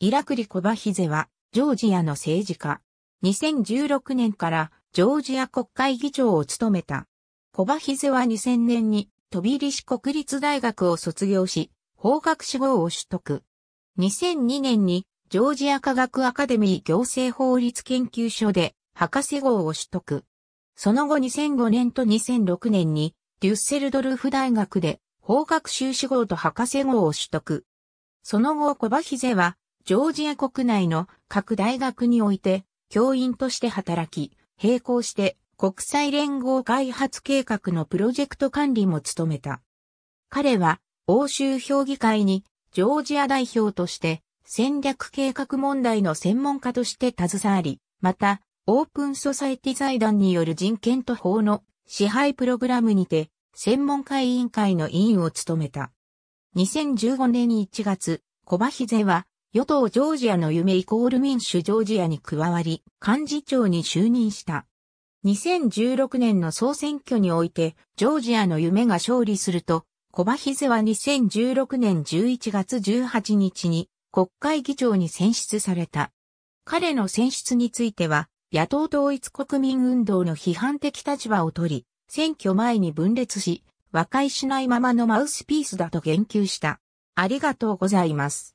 イラクリ・コバヒゼは、ジョージアの政治家。2016年からジョージア国会議長を務めた。コバヒゼは2000年にトビリシ国立大学を卒業し、法学士号を取得。2002年にジョージア科学アカデミー行政法律研究所で博士号を取得。その後2005年と2006年にデュッセルドルフ大学で法学修士号と博士号を取得。その後コバヒゼはジョージア国内の各大学において教員として働き、並行して国際連合開発計画のプロジェクト管理も務めた。彼は欧州評議会にジョージア代表として戦略計画問題の専門家として携わり、またオープンソサイティ財団による人権と法の支配プログラムにて専門家委員会の委員を務めた。2015年1月、コバヒゼは与党ジョージアの夢イコール民主ジョージアに加わり、幹事長に就任した。2016年の総選挙において、ジョージアの夢が勝利すると、コバヒゼは2016年11月18日に国会議長に選出された。彼の選出については、野党統一国民運動の批判的立場を取り、選挙前に分裂し、和解しないままのマウスピースだと言及した。ありがとうございます。